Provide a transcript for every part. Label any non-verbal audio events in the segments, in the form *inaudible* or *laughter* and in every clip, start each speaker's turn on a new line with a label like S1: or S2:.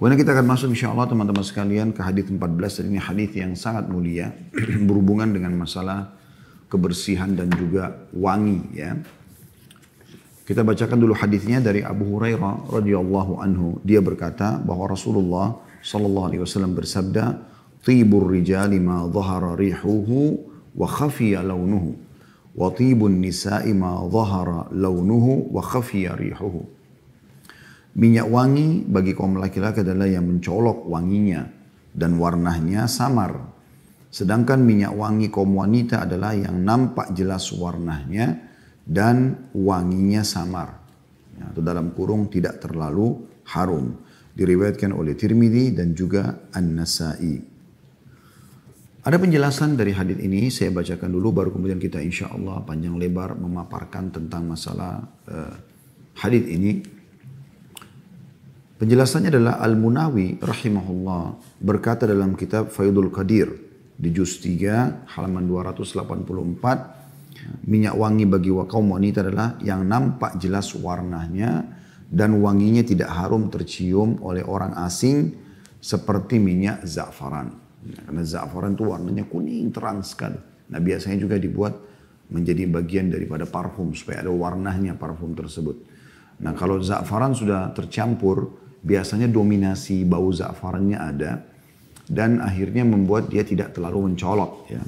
S1: Kemudian kita akan masuk insya Allah teman-teman sekalian ke hadis 14 dan ini hadis yang sangat mulia *clears throat* berhubungan dengan masalah kebersihan dan juga wangi ya. Kita bacakan dulu hadisnya dari Abu Hurairah radhiyallahu anhu. Dia berkata bahwa Rasulullah sallallahu alaihi wasallam bersabda, "Tibur rijali ma dhahara rihuhu wa khafiya launuhu, wa tibun nisa'i ma dhahara launuhu wa khafiya rihuhu." Minyak wangi bagi kaum laki-laki adalah yang mencolok wanginya dan warnanya samar. Sedangkan minyak wangi kaum wanita adalah yang nampak jelas warnanya dan wanginya samar. Atau nah, dalam kurung tidak terlalu harum. Diriwayatkan oleh Tirmidhi dan juga An-Nasai. Ada penjelasan dari hadis ini, saya bacakan dulu baru kemudian kita insya Allah panjang lebar memaparkan tentang masalah uh, hadis ini. Penjelasannya adalah Al-Munawi rahimahullah berkata dalam kitab Faidul Qadir di juz 3 halaman 284 minyak wangi bagi kaum wanita adalah yang nampak jelas warnanya dan wanginya tidak harum tercium oleh orang asing seperti minyak za'faran. Ya, karena za'faran itu warnanya kuning terang sekali. Nah biasanya juga dibuat menjadi bagian daripada parfum supaya ada warnanya parfum tersebut. Nah kalau za'faran sudah tercampur biasanya dominasi bau za'farannya ada dan akhirnya membuat dia tidak terlalu mencolok ya.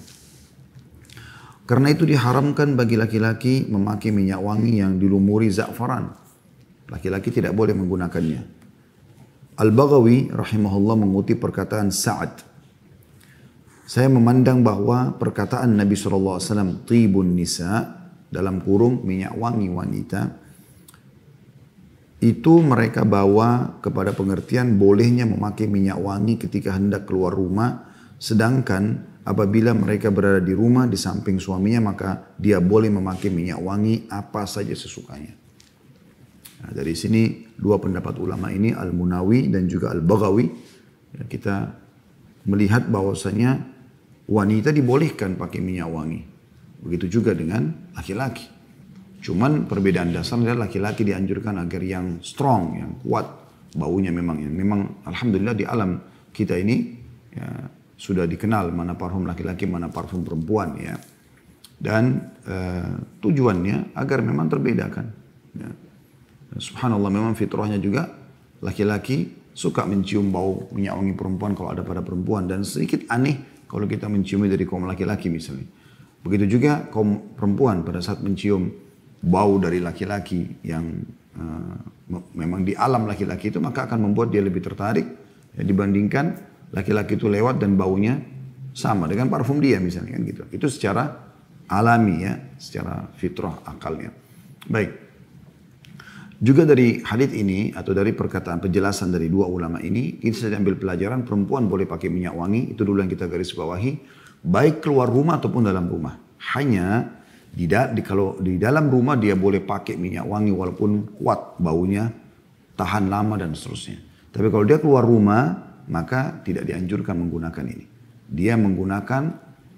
S1: Karena itu diharamkan bagi laki-laki memakai minyak wangi yang dilumuri za'faran. Laki-laki tidak boleh menggunakannya. Al-Baghawi rahimahullah mengutip perkataan Sa'ad. Saya memandang bahwa perkataan Nabi SAW, Tibun Nisa, dalam kurung minyak wangi wanita, itu mereka bawa kepada pengertian bolehnya memakai minyak wangi ketika hendak keluar rumah, sedangkan apabila mereka berada di rumah di samping suaminya maka dia boleh memakai minyak wangi apa saja sesukanya. Nah, dari sini dua pendapat ulama ini Al Munawi dan juga Al Bagawi ya, kita melihat bahwasanya wanita dibolehkan pakai minyak wangi. Begitu juga dengan laki-laki. Cuman perbedaan dasar adalah laki-laki dianjurkan agar yang strong, yang kuat baunya memang. Memang alhamdulillah di alam kita ini ya, sudah dikenal mana parfum laki-laki, mana parfum perempuan ya. Dan eh, tujuannya agar memang terbedakan. Ya. Subhanallah memang fitrahnya juga laki-laki suka mencium bau minyak wangi perempuan kalau ada pada perempuan dan sedikit aneh kalau kita menciumnya dari kaum laki-laki misalnya. Begitu juga kaum perempuan pada saat mencium bau dari laki-laki yang uh, memang di alam laki-laki itu maka akan membuat dia lebih tertarik ya, dibandingkan laki-laki itu lewat dan baunya sama dengan parfum dia misalnya kan gitu. Itu secara alami ya, secara fitrah akalnya. Baik. Juga dari hadis ini atau dari perkataan penjelasan dari dua ulama ini, kita saya ambil pelajaran perempuan boleh pakai minyak wangi, itu dulu yang kita garis bawahi, baik keluar rumah ataupun dalam rumah. Hanya di, da, di kalau di dalam rumah dia boleh pakai minyak wangi walaupun kuat baunya, tahan lama dan seterusnya. Tapi kalau dia keluar rumah, maka tidak dianjurkan menggunakan ini. Dia menggunakan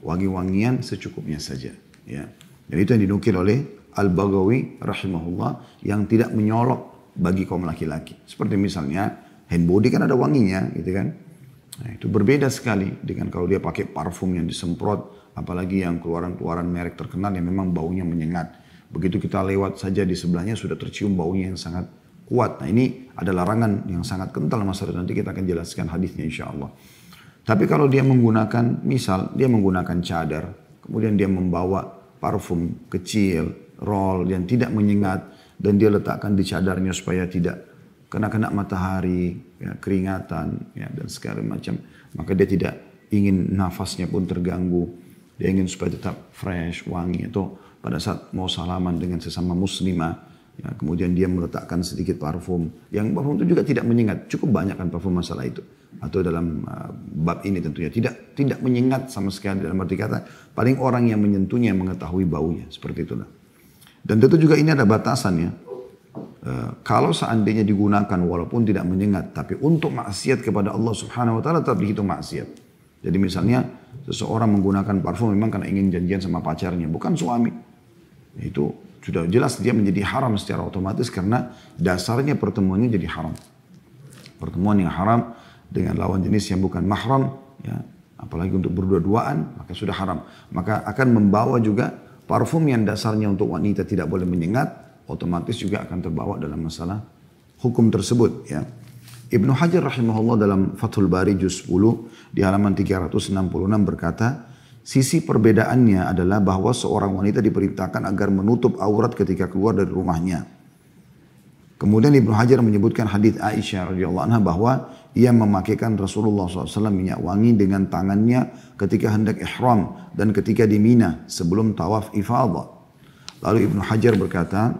S1: wangi-wangian secukupnya saja, ya. Dan itu yang dinukil oleh al Bagawi rahimahullah yang tidak menyolok bagi kaum laki-laki. Seperti misalnya hand body kan ada wanginya gitu kan. Nah, itu berbeda sekali dengan kalau dia pakai parfum yang disemprot apalagi yang keluaran-keluaran merek terkenal yang memang baunya menyengat. Begitu kita lewat saja di sebelahnya sudah tercium baunya yang sangat kuat. Nah ini ada larangan yang sangat kental masyarakat. Nanti kita akan jelaskan hadisnya insya Allah. Tapi kalau dia menggunakan, misal dia menggunakan cadar, kemudian dia membawa parfum kecil, roll yang tidak menyengat, dan dia letakkan di cadarnya supaya tidak kena-kena matahari, ya, keringatan, ya, dan segala macam. Maka dia tidak ingin nafasnya pun terganggu. Dia ingin supaya tetap fresh, wangi atau pada saat mau salaman dengan sesama muslimah. Ya, kemudian dia meletakkan sedikit parfum. Yang parfum itu juga tidak menyengat. Cukup banyak kan parfum masalah itu. Atau dalam uh, bab ini tentunya. Tidak tidak menyengat sama sekali dalam arti kata. Paling orang yang menyentuhnya mengetahui baunya. Seperti itulah. Dan tentu juga ini ada batasannya, Uh, kalau seandainya digunakan walaupun tidak menyengat tapi untuk maksiat kepada Allah Subhanahu wa taala tetap dihitung maksiat. Jadi misalnya seseorang menggunakan parfum memang karena ingin janjian sama pacarnya, bukan suami. Itu sudah jelas dia menjadi haram secara otomatis karena dasarnya pertemuannya jadi haram. Pertemuan yang haram dengan lawan jenis yang bukan mahram, ya, apalagi untuk berdua-duaan, maka sudah haram. Maka akan membawa juga parfum yang dasarnya untuk wanita tidak boleh menyengat, otomatis juga akan terbawa dalam masalah hukum tersebut. Ya. Ibnu Hajar rahimahullah dalam Fathul Bari juz 10 di halaman 366 berkata, sisi perbedaannya adalah bahwa seorang wanita diperintahkan agar menutup aurat ketika keluar dari rumahnya. Kemudian Ibnu Hajar menyebutkan hadis Aisyah radhiyallahu anha bahwa ia memakaikan Rasulullah SAW minyak wangi dengan tangannya ketika hendak ihram dan ketika di Mina sebelum tawaf ifadah. Lalu Ibnu Hajar berkata,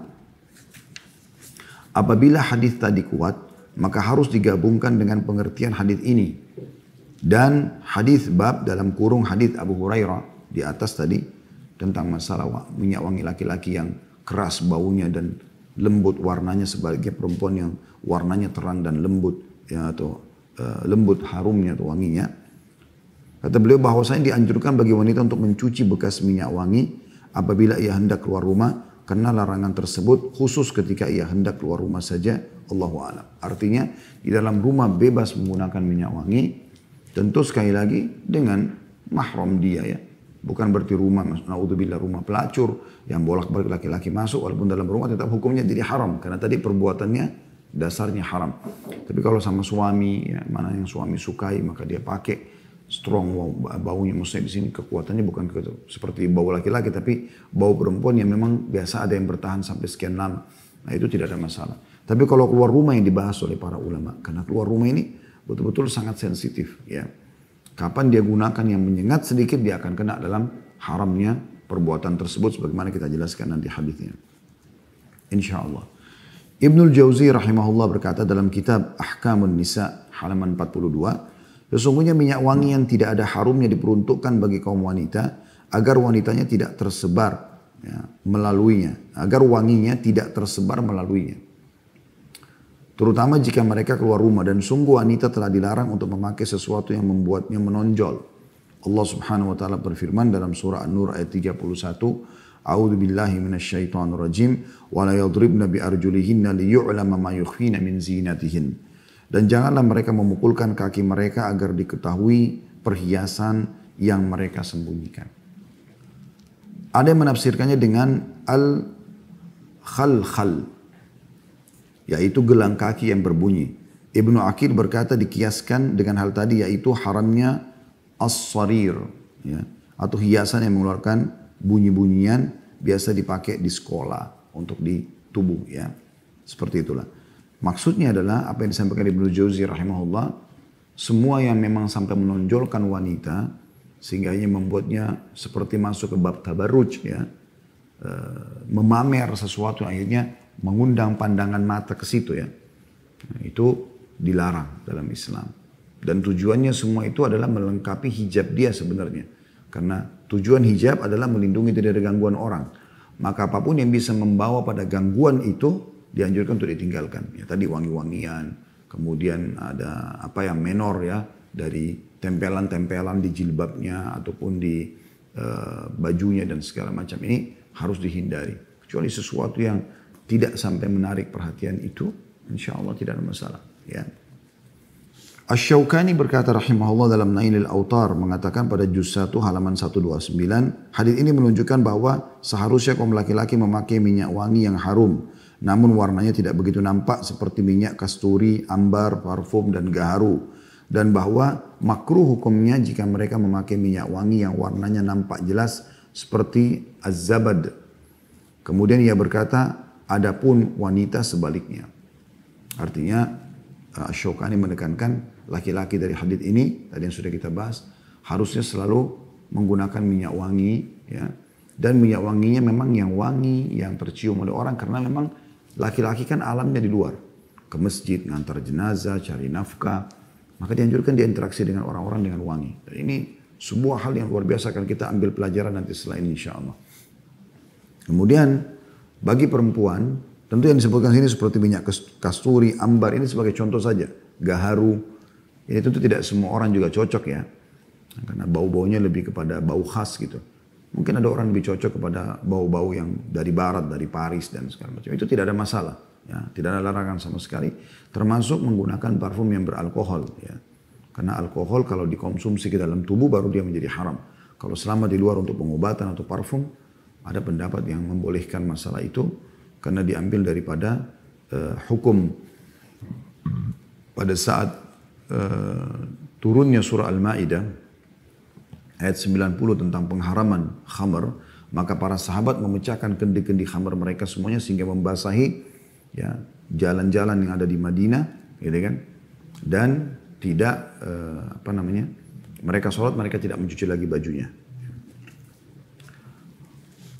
S1: apabila hadis tadi kuat, maka harus digabungkan dengan pengertian hadis ini dan hadis bab dalam kurung hadis Abu Hurairah di atas tadi tentang masalah minyak wangi laki-laki yang keras baunya dan lembut warnanya sebagai perempuan yang warnanya terang dan lembut ya, atau uh, lembut harumnya atau wanginya kata beliau bahwasanya dianjurkan bagi wanita untuk mencuci bekas minyak wangi apabila ia hendak keluar rumah karena larangan tersebut khusus ketika ia hendak keluar rumah saja Allahu alam. Artinya di dalam rumah bebas menggunakan minyak wangi tentu sekali lagi dengan mahram dia ya. Bukan berarti rumah, naudzubillah rumah pelacur yang bolak-balik laki-laki masuk walaupun dalam rumah tetap hukumnya jadi haram karena tadi perbuatannya dasarnya haram. Tapi kalau sama suami, ya, mana yang suami sukai maka dia pakai strong wow, baunya maksudnya di sini kekuatannya bukan ke, seperti bau laki-laki tapi bau perempuan yang memang biasa ada yang bertahan sampai sekian lama. Nah itu tidak ada masalah. Tapi kalau keluar rumah yang dibahas oleh para ulama, karena keluar rumah ini betul-betul sangat sensitif. Ya, kapan dia gunakan yang menyengat sedikit dia akan kena dalam haramnya perbuatan tersebut, sebagaimana kita jelaskan nanti hadisnya. Insya Allah. Ibnul Jauzi rahimahullah berkata dalam kitab Ahkamun Nisa halaman 42, sesungguhnya minyak wangi yang tidak ada harumnya diperuntukkan bagi kaum wanita agar wanitanya tidak tersebar ya, melaluinya, agar wanginya tidak tersebar melaluinya. Terutama jika mereka keluar rumah dan sungguh wanita telah dilarang untuk memakai sesuatu yang membuatnya menonjol. Allah subhanahu wa ta'ala berfirman dalam surah An-Nur ayat 31. A'udhu billahi minasyaitanir rajim. Wa la yadribna bi arjulihinna liyu'lama ma yukhfina min zinatihin. Dan janganlah mereka memukulkan kaki mereka agar diketahui perhiasan yang mereka sembunyikan. Ada yang menafsirkannya dengan al-khal-khal yaitu gelang kaki yang berbunyi. Ibnu Akil berkata dikiaskan dengan hal tadi yaitu haramnya as-sarir ya, atau hiasan yang mengeluarkan bunyi-bunyian biasa dipakai di sekolah untuk di tubuh ya. Seperti itulah. Maksudnya adalah apa yang disampaikan Ibnu Jauzi rahimahullah semua yang memang sampai menonjolkan wanita sehingga hanya membuatnya seperti masuk ke bab tabarruj ya. Eh, memamer sesuatu akhirnya mengundang pandangan mata ke situ ya. Nah, itu dilarang dalam Islam. Dan tujuannya semua itu adalah melengkapi hijab dia sebenarnya. Karena tujuan hijab adalah melindungi dari gangguan orang. Maka apapun yang bisa membawa pada gangguan itu dianjurkan untuk ditinggalkan. Ya, tadi wangi-wangian, kemudian ada apa yang menor ya dari tempelan-tempelan di jilbabnya ataupun di uh, bajunya dan segala macam ini harus dihindari. Kecuali sesuatu yang tidak sampai menarik perhatian itu, insya Allah tidak ada masalah. Ya. Ash-Shawkani berkata rahimahullah dalam Nailil Autar mengatakan pada juz 1 halaman 129, hadis ini menunjukkan bahwa seharusnya kaum laki-laki memakai minyak wangi yang harum, namun warnanya tidak begitu nampak seperti minyak kasturi, ambar, parfum, dan gaharu. Dan bahwa makruh hukumnya jika mereka memakai minyak wangi yang warnanya nampak jelas seperti az-zabad. Kemudian ia berkata, Adapun wanita sebaliknya. Artinya uh, Ashokani menekankan laki-laki dari hadit ini tadi yang sudah kita bahas harusnya selalu menggunakan minyak wangi ya dan minyak wanginya memang yang wangi yang tercium oleh orang karena memang laki-laki kan alamnya di luar ke masjid ngantar jenazah cari nafkah maka dianjurkan diinteraksi dengan orang-orang dengan wangi dan ini sebuah hal yang luar biasa akan kita ambil pelajaran nanti setelah ini insya Allah kemudian bagi perempuan, tentu yang disebutkan sini seperti minyak kasturi, ambar, ini sebagai contoh saja. Gaharu, ini tentu tidak semua orang juga cocok ya. Karena bau-baunya lebih kepada bau khas gitu. Mungkin ada orang lebih cocok kepada bau-bau yang dari barat, dari Paris dan segala macam. Itu tidak ada masalah. Ya, tidak ada larangan sama sekali. Termasuk menggunakan parfum yang beralkohol. Ya. Karena alkohol kalau dikonsumsi ke dalam tubuh baru dia menjadi haram. Kalau selama di luar untuk pengobatan atau parfum, ada pendapat yang membolehkan masalah itu karena diambil daripada uh, hukum pada saat uh, turunnya surah Al-Maidah ayat 90 tentang pengharaman khamar maka para sahabat memecahkan kendi-kendi khamar mereka semuanya sehingga membasahi ya jalan-jalan yang ada di Madinah gitu kan dan tidak uh, apa namanya mereka sholat mereka tidak mencuci lagi bajunya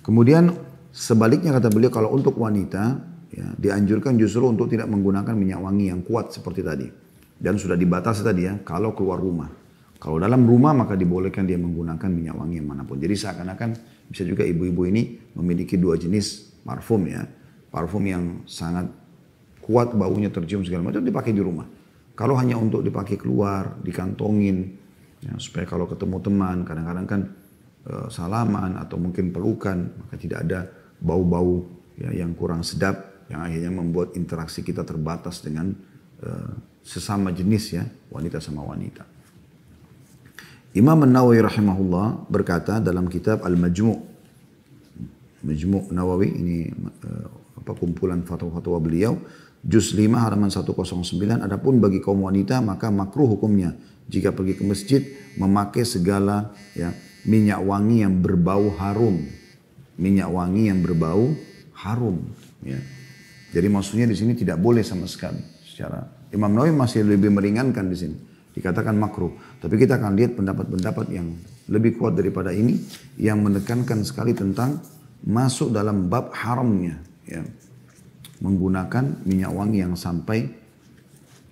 S1: Kemudian sebaliknya kata beliau kalau untuk wanita ya, dianjurkan justru untuk tidak menggunakan minyak wangi yang kuat seperti tadi. Dan sudah dibatasi tadi ya kalau keluar rumah. Kalau dalam rumah maka dibolehkan dia menggunakan minyak wangi yang manapun. Jadi seakan-akan bisa juga ibu-ibu ini memiliki dua jenis parfum ya. Parfum yang sangat kuat baunya tercium segala macam dipakai di rumah. Kalau hanya untuk dipakai keluar, dikantongin, ya, supaya kalau ketemu teman, kadang-kadang kan Eh, salaman atau mungkin pelukan, maka tidak ada bau-bau ya, yang kurang sedap yang akhirnya membuat interaksi kita terbatas dengan uh, sesama jenis ya, wanita sama wanita. Imam nawawi rahimahullah berkata dalam kitab Al-Majmu' Majmu' Nawawi ini uh, apa kumpulan fatwa-fatwa beliau juz 5 halaman 109 adapun bagi kaum wanita maka makruh hukumnya jika pergi ke masjid memakai segala ya minyak wangi yang berbau harum. Minyak wangi yang berbau harum. Ya. Jadi maksudnya di sini tidak boleh sama sekali. Secara Imam Nawawi masih lebih meringankan di sini. Dikatakan makruh. Tapi kita akan lihat pendapat-pendapat yang lebih kuat daripada ini yang menekankan sekali tentang masuk dalam bab haramnya. Ya. Menggunakan minyak wangi yang sampai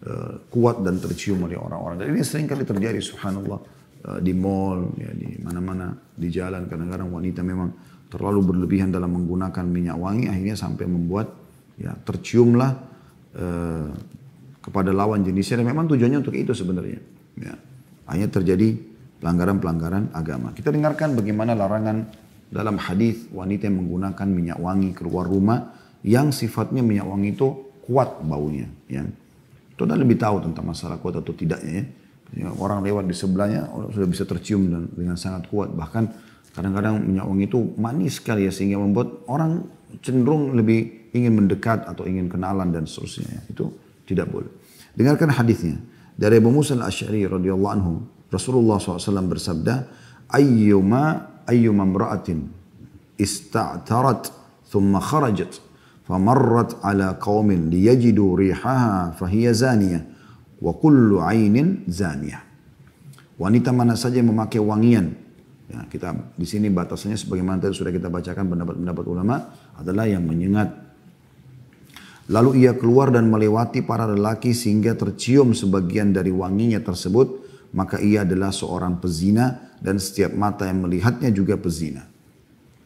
S1: uh, kuat dan tercium oleh orang-orang. Dan ini sering kali terjadi subhanallah Eh, di mall, ya, di mana-mana, di jalan. Kadang-kadang wanita memang terlalu berlebihan dalam menggunakan minyak wangi, akhirnya sampai membuat ya terciumlah eh, kepada lawan jenisnya. Dan memang tujuannya untuk itu sebenarnya. Ya. Hanya terjadi pelanggaran-pelanggaran agama. Kita dengarkan bagaimana larangan dalam hadis wanita yang menggunakan minyak wangi keluar rumah yang sifatnya minyak wangi itu kuat baunya ya. Itu anda lebih tahu tentang masalah kuat atau tidaknya ya. Ya, orang lewat di sebelahnya sudah bisa tercium dan dengan sangat kuat. Bahkan kadang-kadang minyak wangi itu manis sekali ya sehingga membuat orang cenderung lebih ingin mendekat atau ingin kenalan dan seterusnya. Ya. Itu tidak boleh. Dengarkan hadisnya dari Abu Musa al-Asy'ari radhiyallahu anhu. Rasulullah SAW bersabda, "Ayyuma ayyuma imra'atin ista'tarat thumma kharajat فمرت على قوم liyajidu ريحها فهي zaniyah." wa kullu ainin zaniyah. Wanita mana saja yang memakai wangian. Ya, kita di sini batasannya sebagaimana tadi sudah kita bacakan pendapat-pendapat ulama adalah yang menyengat. Lalu ia keluar dan melewati para lelaki sehingga tercium sebagian dari wanginya tersebut, maka ia adalah seorang pezina dan setiap mata yang melihatnya juga pezina.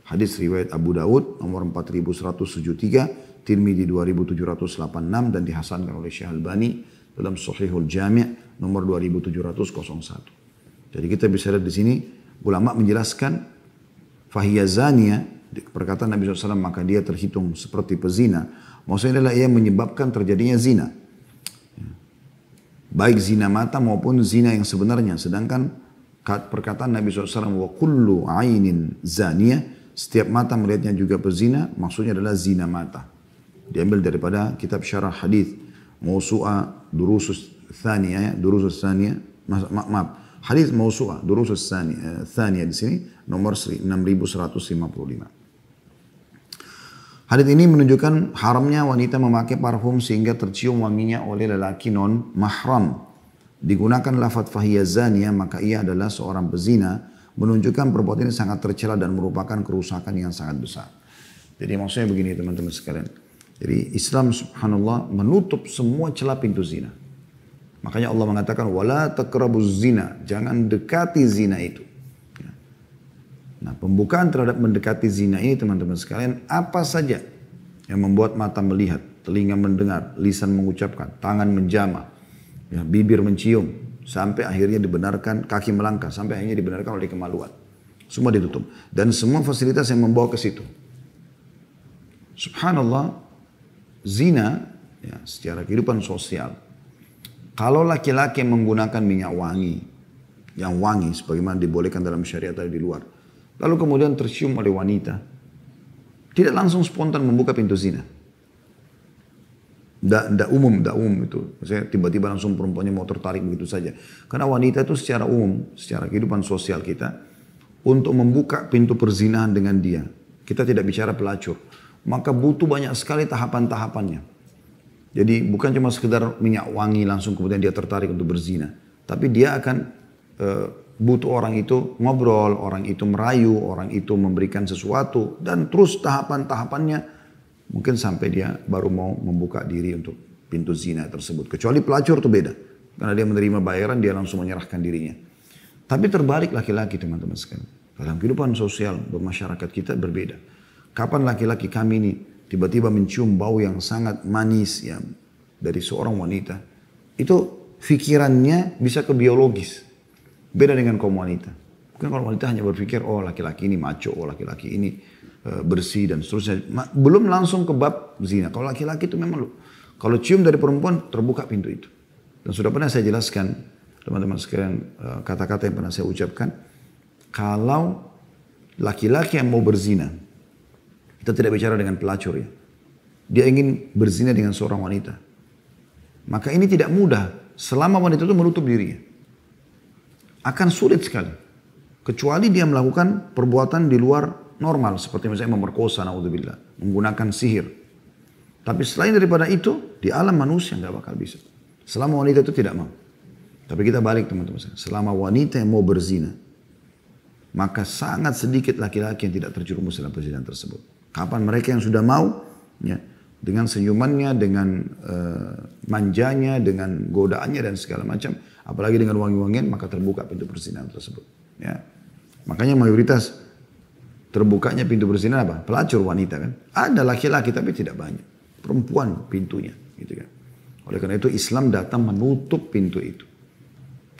S1: Hadis riwayat Abu Daud nomor 4173, Tirmidhi 2786 dan dihasankan oleh Syekh Al-Bani dalam Sahihul Jami' nomor 2701. Jadi kita bisa lihat di sini ulama menjelaskan fahiyazania perkataan Nabi SAW maka dia terhitung seperti pezina. Maksudnya adalah ia menyebabkan terjadinya zina. Baik zina mata maupun zina yang sebenarnya. Sedangkan perkataan Nabi SAW wa kullu ainin zania setiap mata melihatnya juga pezina maksudnya adalah zina mata. Diambil daripada kitab syarah hadis موسوعة دروس ya, دروس الثانية maaf hadis mausua durus الثانية eh, di sini nomor 6155 Hadis ini menunjukkan haramnya wanita memakai parfum sehingga tercium wanginya oleh lelaki non mahram. Digunakan lafadz fahiyazania maka ia adalah seorang pezina menunjukkan perbuatan ini sangat tercela dan merupakan kerusakan yang sangat besar. Jadi maksudnya begini teman-teman sekalian. Jadi Islam subhanallah menutup semua celah pintu zina. Makanya Allah mengatakan wala takrabuz zina, jangan dekati zina itu. Ya. Nah, pembukaan terhadap mendekati zina ini teman-teman sekalian apa saja yang membuat mata melihat, telinga mendengar, lisan mengucapkan, tangan menjama, ya, bibir mencium, sampai akhirnya dibenarkan kaki melangkah, sampai akhirnya dibenarkan oleh kemaluan. Semua ditutup dan semua fasilitas yang membawa ke situ. Subhanallah, zina ya, secara kehidupan sosial. Kalau laki-laki menggunakan minyak wangi, yang wangi sebagaimana dibolehkan dalam syariat dari di luar. Lalu kemudian tercium oleh wanita. Tidak langsung spontan membuka pintu zina. Tidak umum, tidak umum itu. Saya tiba-tiba langsung perempuannya mau tertarik begitu saja. Karena wanita itu secara umum, secara kehidupan sosial kita, untuk membuka pintu perzinahan dengan dia. Kita tidak bicara pelacur maka butuh banyak sekali tahapan-tahapannya. Jadi bukan cuma sekedar minyak wangi langsung kemudian dia tertarik untuk berzina, tapi dia akan e, butuh orang itu ngobrol, orang itu merayu, orang itu memberikan sesuatu dan terus tahapan-tahapannya mungkin sampai dia baru mau membuka diri untuk pintu zina tersebut. Kecuali pelacur itu beda. Karena dia menerima bayaran, dia langsung menyerahkan dirinya. Tapi terbalik laki-laki teman-teman sekalian. Dalam kehidupan sosial bermasyarakat kita berbeda. Kapan laki-laki kami ini tiba-tiba mencium bau yang sangat manis ya dari seorang wanita? Itu pikirannya bisa ke biologis. Beda dengan kaum wanita. Mungkin kalau wanita hanya berpikir, oh laki-laki ini maco, oh laki-laki ini e, bersih dan seterusnya. belum langsung ke bab zina. Kalau laki-laki itu memang lu kalau cium dari perempuan terbuka pintu itu. Dan sudah pernah saya jelaskan teman-teman sekalian e, kata-kata yang pernah saya ucapkan. Kalau laki-laki yang mau berzina, kita tidak bicara dengan pelacur ya. Dia ingin berzina dengan seorang wanita. Maka ini tidak mudah selama wanita itu menutup diri, Akan sulit sekali. Kecuali dia melakukan perbuatan di luar normal. Seperti misalnya memerkosa, naudzubillah. Menggunakan sihir. Tapi selain daripada itu, di alam manusia nggak bakal bisa. Selama wanita itu tidak mau. Tapi kita balik teman-teman. Selama wanita yang mau berzina, maka sangat sedikit laki-laki yang tidak terjerumus dalam perzinahan tersebut. Kapan mereka yang sudah mau, ya, dengan senyumannya, dengan uh, manjanya, dengan godaannya dan segala macam, apalagi dengan wangi-wangian, maka terbuka pintu persinan tersebut. Ya. Makanya mayoritas terbukanya pintu persinan apa? Pelacur wanita kan. Ada laki-laki tapi tidak banyak. Perempuan pintunya, gitu kan. Oleh karena itu Islam datang menutup pintu itu.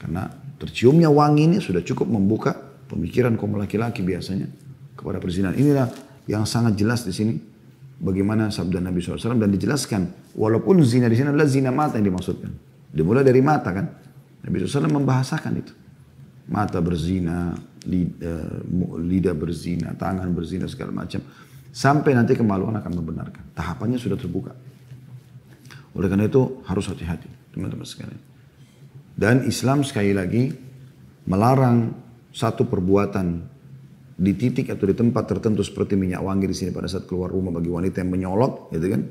S1: Karena terciumnya wangi ini sudah cukup membuka pemikiran kaum laki-laki biasanya kepada perzinahan. Inilah yang sangat jelas di sini bagaimana sabda Nabi SAW dan dijelaskan walaupun zina di sini adalah zina mata yang dimaksudkan dimulai dari mata kan Nabi SAW membahasakan itu mata berzina lidah, berzina tangan berzina segala macam sampai nanti kemaluan akan membenarkan tahapannya sudah terbuka oleh karena itu harus hati-hati teman-teman sekalian dan Islam sekali lagi melarang satu perbuatan di titik atau di tempat tertentu seperti minyak wangi di sini pada saat keluar rumah bagi wanita yang menyolok gitu kan.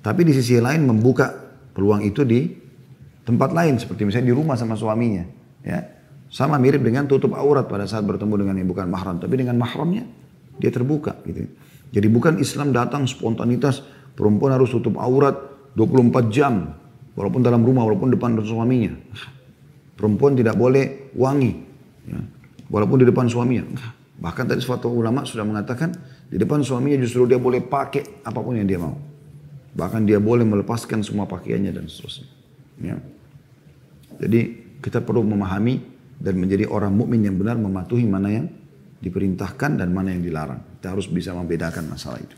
S1: Tapi di sisi lain membuka peluang itu di tempat lain seperti misalnya di rumah sama suaminya ya. Sama mirip dengan tutup aurat pada saat bertemu dengan yang bukan mahram, tapi dengan mahramnya dia terbuka gitu. Jadi bukan Islam datang spontanitas perempuan harus tutup aurat 24 jam walaupun dalam rumah walaupun depan suaminya. Perempuan tidak boleh wangi ya. walaupun di depan suaminya. Bahkan tadi suatu ulama sudah mengatakan di depan suaminya justru dia boleh pakai apapun yang dia mau. Bahkan dia boleh melepaskan semua pakaiannya dan seterusnya. Ya. Jadi kita perlu memahami dan menjadi orang mukmin yang benar mematuhi mana yang diperintahkan dan mana yang dilarang. Kita harus bisa membedakan masalah itu.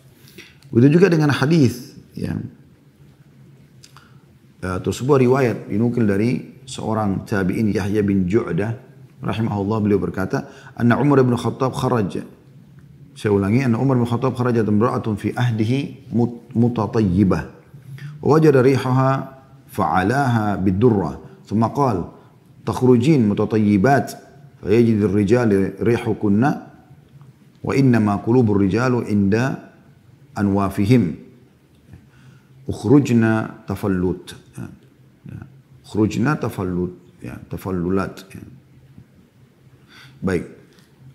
S1: Begitu juga dengan hadis ya. Atau sebuah riwayat dinukil dari seorang tabi'in Yahya bin Ju'dah rahimahullah beliau berkata, "Anna Umar bin Khattab kharaja." Saya ulangi, "Anna Umar bin Khattab kharaja imra'atun fi ahdihi mutatayyibah. Wajada rihaha fa'alaha bidurra." Thumma qala, "Takhrujin mutatayyibat, fayajid ar-rijal rihukunna wa innama qulubur rijalu inda anwafihim." Ukhrujna tafallut. Ukhrujna tafallut. Ya, tafallulat. Ya. Baik.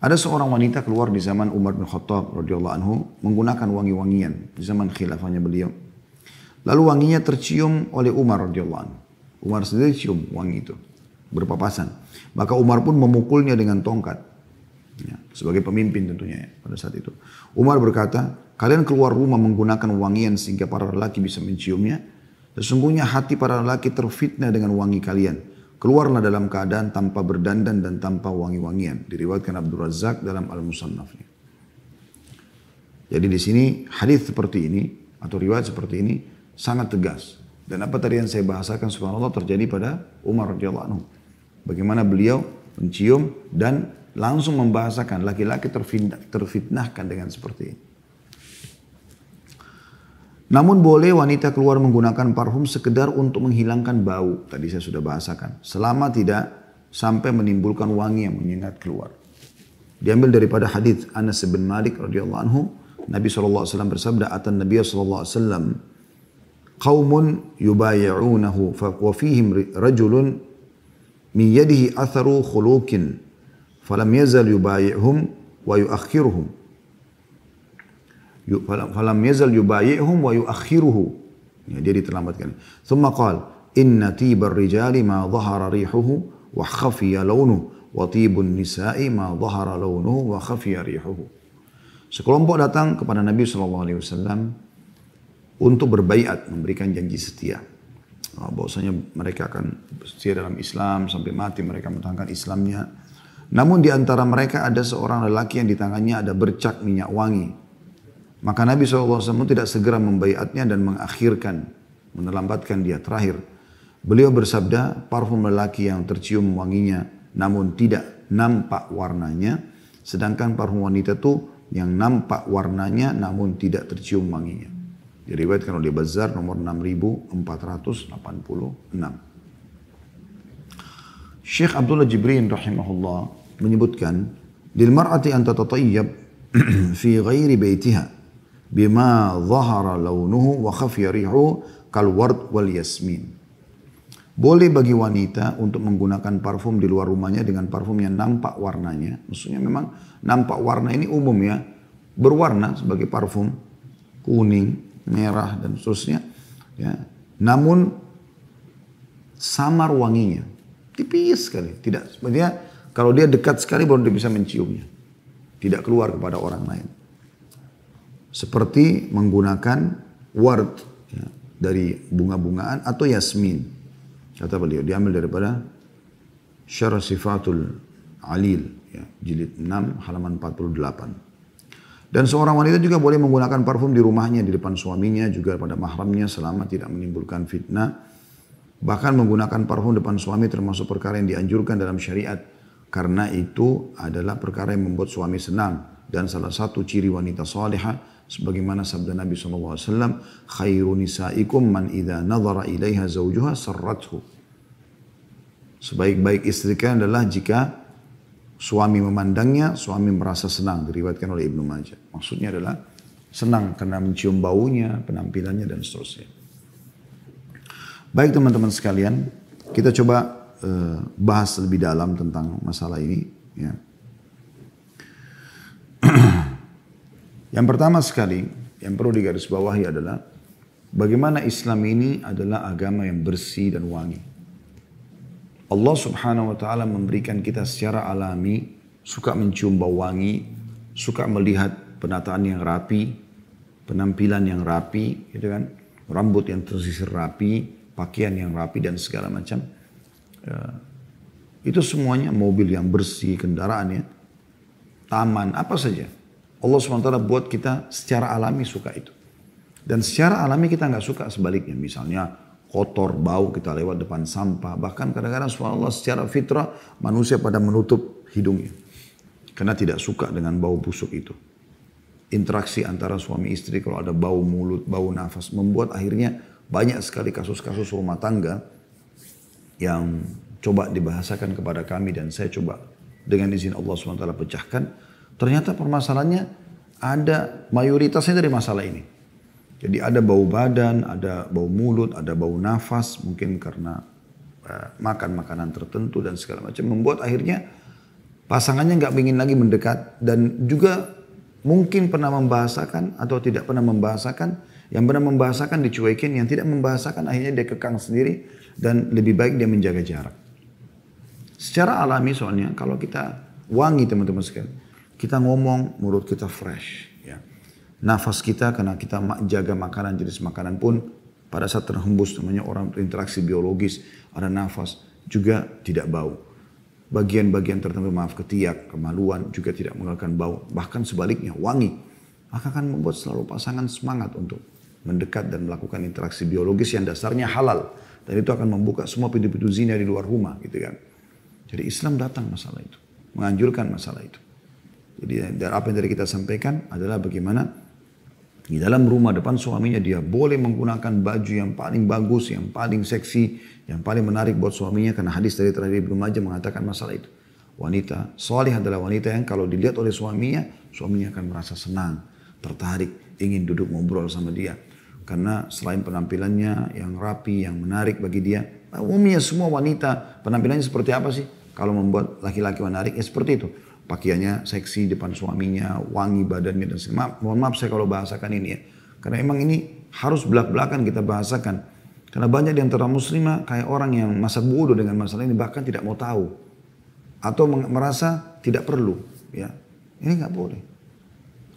S1: Ada seorang wanita keluar di zaman Umar bin Khattab radhiyallahu anhu menggunakan wangi-wangian di zaman khilafahnya beliau. Lalu wanginya tercium oleh Umar radhiyallahu anhu. Umar sendiri cium wangi itu berpapasan. Maka Umar pun memukulnya dengan tongkat. Ya, sebagai pemimpin tentunya ya, pada saat itu. Umar berkata, kalian keluar rumah menggunakan wangian sehingga para lelaki bisa menciumnya. Sesungguhnya hati para lelaki terfitnah dengan wangi kalian Keluarlah dalam keadaan tanpa berdandan dan tanpa wangi-wangian. Diriwayatkan Abdul Razak dalam Al-Musannaf. Jadi di sini hadis seperti ini atau riwayat seperti ini sangat tegas. Dan apa tadi yang saya bahasakan subhanallah terjadi pada Umar radhiyallahu anhu. Bagaimana beliau mencium dan langsung membahasakan laki-laki terfitnahkan dengan seperti ini. Namun boleh wanita keluar menggunakan parfum sekedar untuk menghilangkan bau. Tadi saya sudah bahasakan. Selama tidak sampai menimbulkan wangi yang menyengat keluar. Diambil daripada hadis Anas bin Malik radhiyallahu anhu, Nabi SAW bersabda, "Atan Nabi SAW qaumun yubayi'unahu fa wa fihim rajulun min yadihi atharu khuluqin falam yazal yubayi'hum wa yuakhiruhum." falam yazal yubayi'hum wa yuakhiruhu. Ya, dia diterlambatkan. Thumma qal, inna tibar rijali ma zahara rihuhu wa khafiya launuh wa tibun nisa'i ma zahara launuhu wa khafiya rihuhu. Sekelompok datang kepada Nabi SAW untuk berbaiat, memberikan janji setia. Ah, bahwasanya mereka akan setia dalam Islam sampai mati mereka mempertahankan Islamnya. Namun di antara mereka ada seorang lelaki yang di tangannya ada bercak minyak wangi maka Nabi SAW tidak segera membaiatnya dan mengakhirkan, menelambatkan dia terakhir. Beliau bersabda, parfum lelaki yang tercium wanginya namun tidak nampak warnanya, sedangkan parfum wanita itu yang nampak warnanya namun tidak tercium wanginya. Diriwayatkan oleh Bazar nomor 6486. Syekh Abdullah Jibrin rahimahullah menyebutkan, Dilmar'ati anta tatayyab *clears throat* fi ghairi baitiha." bima zahara launuhu wa khafiya rihu kal ward wal yasmin. Boleh bagi wanita untuk menggunakan parfum di luar rumahnya dengan parfum yang nampak warnanya. Maksudnya memang nampak warna ini umum ya. Berwarna sebagai parfum. Kuning, merah, dan seterusnya. Ya. Namun samar wanginya. Tipis sekali. Tidak, sebenarnya kalau dia dekat sekali baru dia bisa menciumnya. Tidak keluar kepada orang lain seperti menggunakan ward ya, dari bunga-bungaan atau yasmin. Kata beliau diambil daripada Syarah Sifatul Alil ya, jilid 6 halaman 48. Dan seorang wanita juga boleh menggunakan parfum di rumahnya di depan suaminya juga pada mahramnya selama tidak menimbulkan fitnah. Bahkan menggunakan parfum depan suami termasuk perkara yang dianjurkan dalam syariat karena itu adalah perkara yang membuat suami senang dan salah satu ciri wanita salihah Sebagaimana sabda Nabi SAW, khairu nisaikum man idha nadhara ilaiha zawjuha sarrathu. Sebaik-baik istri kalian adalah jika suami memandangnya, suami merasa senang. Diriwayatkan oleh Ibnu Majah. Maksudnya adalah senang karena mencium baunya, penampilannya, dan seterusnya. Baik teman-teman sekalian, kita coba uh, bahas lebih dalam tentang masalah ini. Ya. Yang pertama sekali, yang perlu digarisbawahi adalah bagaimana Islam ini adalah agama yang bersih dan wangi. Allah subhanahu wa ta'ala memberikan kita secara alami, suka mencium bau wangi, suka melihat penataan yang rapi, penampilan yang rapi, gitu kan? rambut yang tersisir rapi, pakaian yang rapi dan segala macam. Ya. Itu semuanya mobil yang bersih, kendaraannya, taman, apa saja Allah SWT buat kita secara alami suka itu. Dan secara alami kita nggak suka sebaliknya. Misalnya kotor, bau, kita lewat depan sampah. Bahkan kadang-kadang subhanallah secara fitrah manusia pada menutup hidungnya. Karena tidak suka dengan bau busuk itu. Interaksi antara suami istri kalau ada bau mulut, bau nafas. Membuat akhirnya banyak sekali kasus-kasus rumah tangga yang coba dibahasakan kepada kami dan saya coba dengan izin Allah SWT pecahkan Ternyata permasalahannya ada mayoritasnya dari masalah ini. Jadi ada bau badan, ada bau mulut, ada bau nafas mungkin karena uh, makan makanan tertentu dan segala macam membuat akhirnya pasangannya nggak ingin lagi mendekat dan juga mungkin pernah membahasakan atau tidak pernah membahasakan yang pernah membahasakan dicuekin yang tidak membahasakan akhirnya dia kekang sendiri dan lebih baik dia menjaga jarak secara alami soalnya kalau kita wangi teman-teman sekalian kita ngomong mulut kita fresh. Ya. Nafas kita karena kita jaga makanan jenis makanan pun pada saat terhembus namanya orang interaksi biologis ada nafas juga tidak bau. Bagian-bagian tertentu maaf ketiak, kemaluan juga tidak mengeluarkan bau. Bahkan sebaliknya wangi. Maka akan membuat selalu pasangan semangat untuk mendekat dan melakukan interaksi biologis yang dasarnya halal. Dan itu akan membuka semua pintu-pintu zina di luar rumah gitu kan. Jadi Islam datang masalah itu. Menganjurkan masalah itu. Jadi dan apa yang tadi kita sampaikan adalah bagaimana di dalam rumah depan suaminya dia boleh menggunakan baju yang paling bagus, yang paling seksi, yang paling menarik buat suaminya karena hadis dari terakhir Ibnu Majah mengatakan masalah itu. Wanita soleh adalah wanita yang kalau dilihat oleh suaminya, suaminya akan merasa senang, tertarik, ingin duduk ngobrol sama dia. Karena selain penampilannya yang rapi, yang menarik bagi dia, umumnya semua wanita penampilannya seperti apa sih? Kalau membuat laki-laki menarik ya seperti itu pakaiannya seksi depan suaminya, wangi badannya dan segala. Maaf, mohon maaf saya kalau bahasakan ini ya. Karena emang ini harus belak-belakan kita bahasakan. Karena banyak di antara muslimah kayak orang yang masa bodoh dengan masalah ini bahkan tidak mau tahu atau merasa tidak perlu ya. Ini nggak boleh.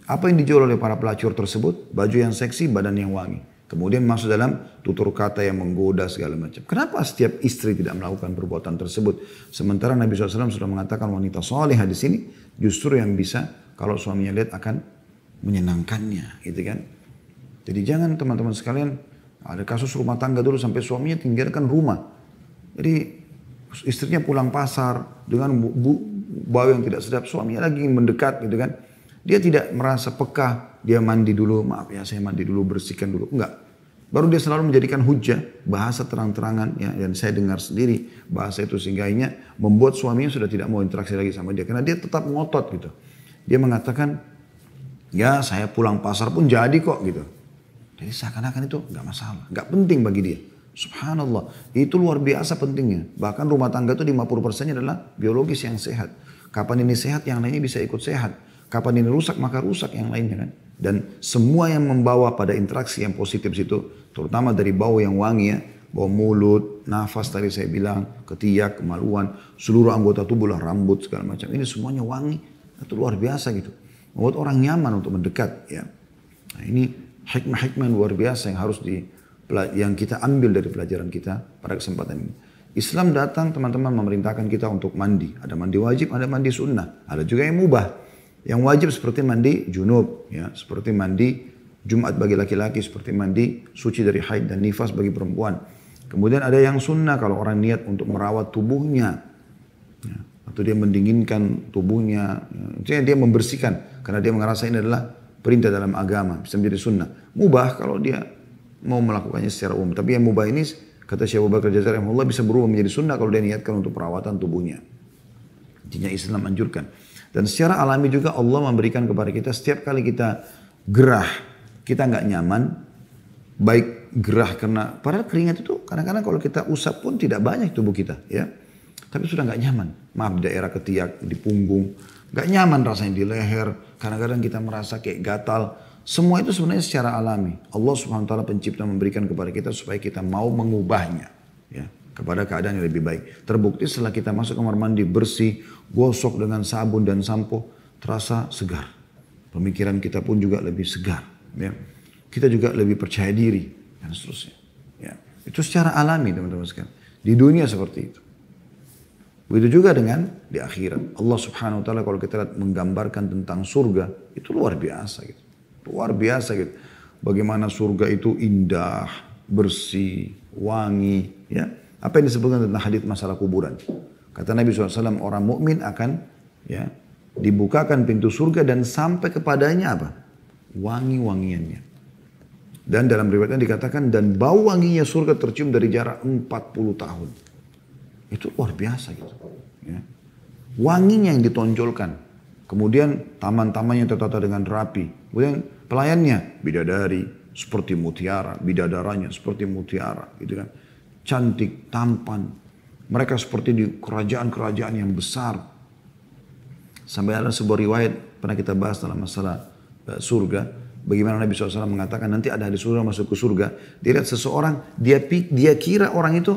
S1: Apa yang dijual oleh para pelacur tersebut? Baju yang seksi, badan yang wangi. Kemudian masuk dalam tutur kata yang menggoda segala macam. Kenapa setiap istri tidak melakukan perbuatan tersebut? Sementara Nabi SAW sudah mengatakan wanita soleh di sini justru yang bisa kalau suaminya lihat akan menyenangkannya, gitu kan? Jadi jangan teman-teman sekalian ada kasus rumah tangga dulu sampai suaminya tinggalkan rumah. Jadi istrinya pulang pasar dengan bau yang tidak sedap, suaminya lagi mendekat, gitu kan? Dia tidak merasa peka, dia mandi dulu, maaf ya saya mandi dulu, bersihkan dulu. Enggak. Baru dia selalu menjadikan hujah, bahasa terang-terangan, ya, dan saya dengar sendiri bahasa itu sehingga akhirnya membuat suaminya sudah tidak mau interaksi lagi sama dia. Karena dia tetap ngotot gitu. Dia mengatakan, ya saya pulang pasar pun jadi kok gitu. Jadi seakan-akan itu nggak masalah, nggak penting bagi dia. Subhanallah, itu luar biasa pentingnya. Bahkan rumah tangga itu 50 persennya adalah biologis yang sehat. Kapan ini sehat, yang lainnya bisa ikut sehat. Kapan ini rusak maka rusak yang lainnya kan. Dan semua yang membawa pada interaksi yang positif situ, terutama dari bau yang wangi ya, bau mulut, nafas tadi saya bilang, ketiak, kemaluan, seluruh anggota tubuh lah, rambut segala macam. Ini semuanya wangi, itu luar biasa gitu. Membuat orang nyaman untuk mendekat ya. Nah, ini hikmah-hikmah luar biasa yang harus di yang kita ambil dari pelajaran kita pada kesempatan ini. Islam datang teman-teman memerintahkan kita untuk mandi. Ada mandi wajib, ada mandi sunnah, ada juga yang mubah. Yang wajib seperti mandi junub, ya, seperti mandi Jumat bagi laki-laki, seperti mandi suci dari haid dan nifas bagi perempuan. Kemudian ada yang sunnah kalau orang niat untuk merawat tubuhnya. Ya, atau dia mendinginkan tubuhnya. Ya, dia membersihkan karena dia merasa ini adalah perintah dalam agama, bisa menjadi sunnah. Mubah kalau dia mau melakukannya secara umum. Tapi yang mubah ini kata Syekh Abu Bakar Jazari Allah bisa berubah menjadi sunnah kalau dia niatkan untuk perawatan tubuhnya. Intinya Islam anjurkan. Dan secara alami juga Allah memberikan kepada kita setiap kali kita gerah, kita nggak nyaman, baik gerah karena padahal keringat itu kadang-kadang kalau kita usap pun tidak banyak tubuh kita ya tapi sudah nggak nyaman maaf di daerah ketiak di punggung nggak nyaman rasanya di leher kadang-kadang kita merasa kayak gatal semua itu sebenarnya secara alami Allah subhanahu wa taala pencipta memberikan kepada kita supaya kita mau mengubahnya ya kepada keadaan yang lebih baik. Terbukti setelah kita masuk kamar mandi bersih, gosok dengan sabun dan sampo, terasa segar. Pemikiran kita pun juga lebih segar. Ya. Kita juga lebih percaya diri dan seterusnya. Ya. Itu secara alami teman-teman sekalian. Di dunia seperti itu. Begitu juga dengan di akhirat. Allah subhanahu wa ta'ala kalau kita lihat menggambarkan tentang surga, itu luar biasa gitu. Luar biasa gitu. Bagaimana surga itu indah, bersih, wangi, ya apa yang disebutkan tentang hadis masalah kuburan? Kata Nabi SAW, orang mukmin akan ya dibukakan pintu surga dan sampai kepadanya apa? Wangi-wangiannya. Dan dalam riwayatnya dikatakan, dan bau wanginya surga tercium dari jarak 40 tahun. Itu luar biasa gitu. Ya. Wanginya yang ditonjolkan. Kemudian taman-tamannya tertata dengan rapi. Kemudian pelayannya, bidadari, seperti mutiara, bidadaranya seperti mutiara gitu kan cantik, tampan. Mereka seperti di kerajaan-kerajaan yang besar. Sampai ada sebuah riwayat pernah kita bahas dalam masalah eh, surga bagaimana Nabi SAW mengatakan nanti ada di surga masuk ke surga. Dia lihat seseorang, dia dia kira orang itu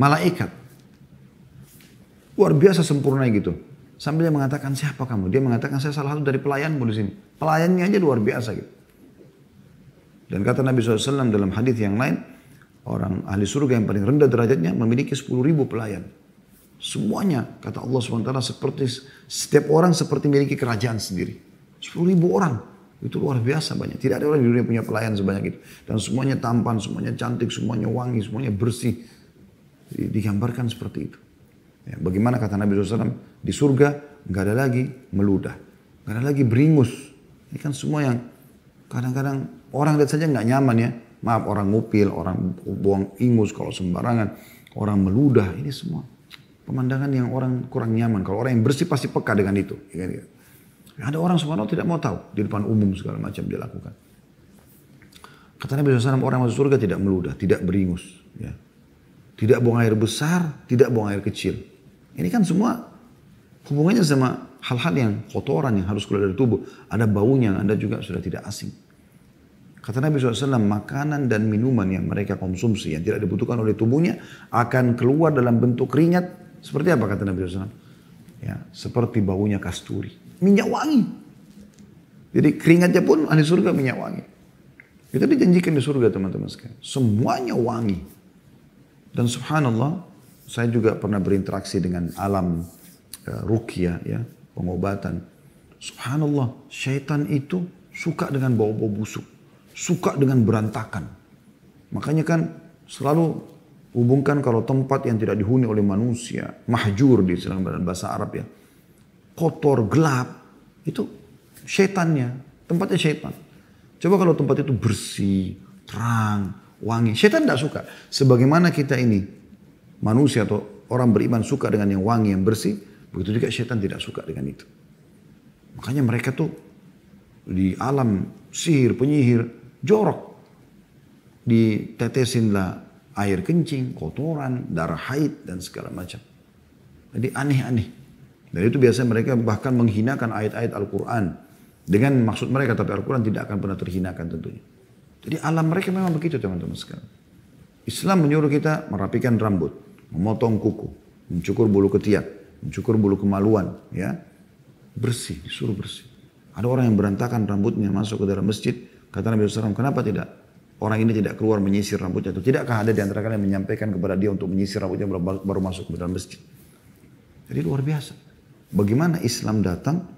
S1: malaikat. Luar biasa sempurna gitu. Sambil dia mengatakan siapa kamu? Dia mengatakan saya salah satu dari pelayanmu di sini. Pelayannya aja luar biasa gitu. Dan kata Nabi SAW dalam hadis yang lain, Orang ahli surga yang paling rendah derajatnya memiliki 10 ribu pelayan. Semuanya, kata Allah SWT, seperti setiap orang seperti memiliki kerajaan sendiri. 10 ribu orang. Itu luar biasa banyak. Tidak ada orang di dunia punya pelayan sebanyak itu. Dan semuanya tampan, semuanya cantik, semuanya wangi, semuanya bersih. Digambarkan seperti itu. Ya, bagaimana kata Nabi SAW, di surga nggak ada lagi meludah. Nggak ada lagi beringus. Ini kan semua yang kadang-kadang orang lihat saja nggak nyaman ya. Maaf orang ngupil, orang buang ingus kalau sembarangan, orang meludah, ini semua pemandangan yang orang kurang nyaman. Kalau orang yang bersih pasti peka dengan itu. Ya kan, ya. Ada orang subhanallah tidak mau tahu di depan umum segala macam dia lakukan. Kata Nabi SAW orang masuk surga tidak meludah, tidak beringus. Ya. Tidak buang air besar, tidak buang air kecil. Ini kan semua hubungannya sama hal-hal yang kotoran yang harus keluar dari tubuh. Ada baunya Anda juga sudah tidak asing. Kata Nabi SAW, makanan dan minuman yang mereka konsumsi yang tidak dibutuhkan oleh tubuhnya akan keluar dalam bentuk keringat. Seperti apa kata Nabi SAW? Ya, seperti baunya kasturi. Minyak wangi. Jadi keringatnya pun ahli surga minyak wangi. Itu dijanjikan di surga teman-teman sekalian. Semuanya wangi. Dan subhanallah, saya juga pernah berinteraksi dengan alam uh, eh, rukia, ya, pengobatan. Subhanallah, syaitan itu suka dengan bau-bau busuk suka dengan berantakan. Makanya kan selalu hubungkan kalau tempat yang tidak dihuni oleh manusia, mahjur di dalam bahasa Arab ya, kotor, gelap, itu setannya, tempatnya setan. Coba kalau tempat itu bersih, terang, wangi, setan tidak suka. Sebagaimana kita ini, manusia atau orang beriman suka dengan yang wangi, yang bersih, begitu juga setan tidak suka dengan itu. Makanya mereka tuh di alam sihir, penyihir, jorok. Ditetesinlah air kencing, kotoran, darah haid dan segala macam. Jadi aneh-aneh. Dan itu biasanya mereka bahkan menghinakan ayat-ayat Al-Quran. Dengan maksud mereka, tapi Al-Quran tidak akan pernah terhinakan tentunya. Jadi alam mereka memang begitu teman-teman sekarang. Islam menyuruh kita merapikan rambut, memotong kuku, mencukur bulu ketiak, mencukur bulu kemaluan, ya bersih, disuruh bersih. Ada orang yang berantakan rambutnya masuk ke dalam masjid, Kata Nabi SAW, kenapa tidak? Orang ini tidak keluar menyisir rambutnya itu. Tidakkah ada di antara kalian yang menyampaikan kepada dia untuk menyisir rambutnya baru masuk ke dalam masjid? Jadi luar biasa. Bagaimana Islam datang,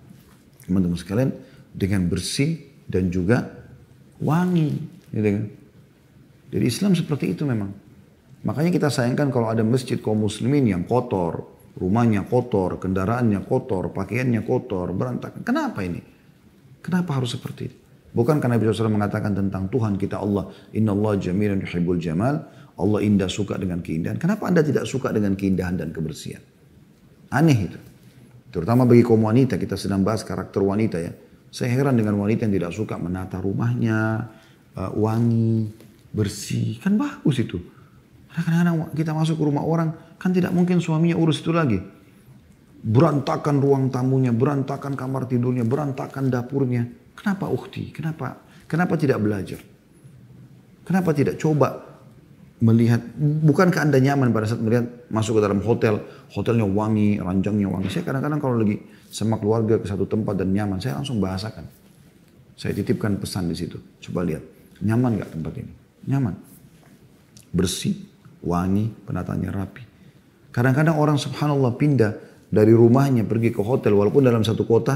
S1: teman-teman sekalian, dengan bersih dan juga wangi. Gitu kan? Jadi Islam seperti itu memang. Makanya kita sayangkan kalau ada masjid kaum muslimin yang kotor, rumahnya kotor, kendaraannya kotor, pakaiannya kotor, berantakan. Kenapa ini? Kenapa harus seperti itu? Bukan karena Nabi SAW mengatakan tentang Tuhan kita Allah. Inna Allah jamilun yuhibbul jamal. Allah indah suka dengan keindahan. Kenapa anda tidak suka dengan keindahan dan kebersihan? Aneh itu. Terutama bagi kaum wanita, kita sedang bahas karakter wanita ya. Saya heran dengan wanita yang tidak suka menata rumahnya, eh, wangi, bersih. Kan bagus itu. Kadang-kadang kita masuk ke rumah orang, kan tidak mungkin suaminya urus itu lagi. Berantakan ruang tamunya, berantakan kamar tidurnya, berantakan dapurnya. Kenapa ukti? Kenapa kenapa tidak belajar? Kenapa tidak coba melihat bukankah Anda nyaman pada saat melihat masuk ke dalam hotel, hotelnya wangi, ranjangnya wangi. Saya kadang-kadang kalau lagi sama keluarga ke satu tempat dan nyaman, saya langsung bahasakan. Saya titipkan pesan di situ. Coba lihat, nyaman nggak tempat ini? Nyaman. Bersih, wangi, penataannya rapi. Kadang-kadang orang subhanallah pindah dari rumahnya pergi ke hotel walaupun dalam satu kota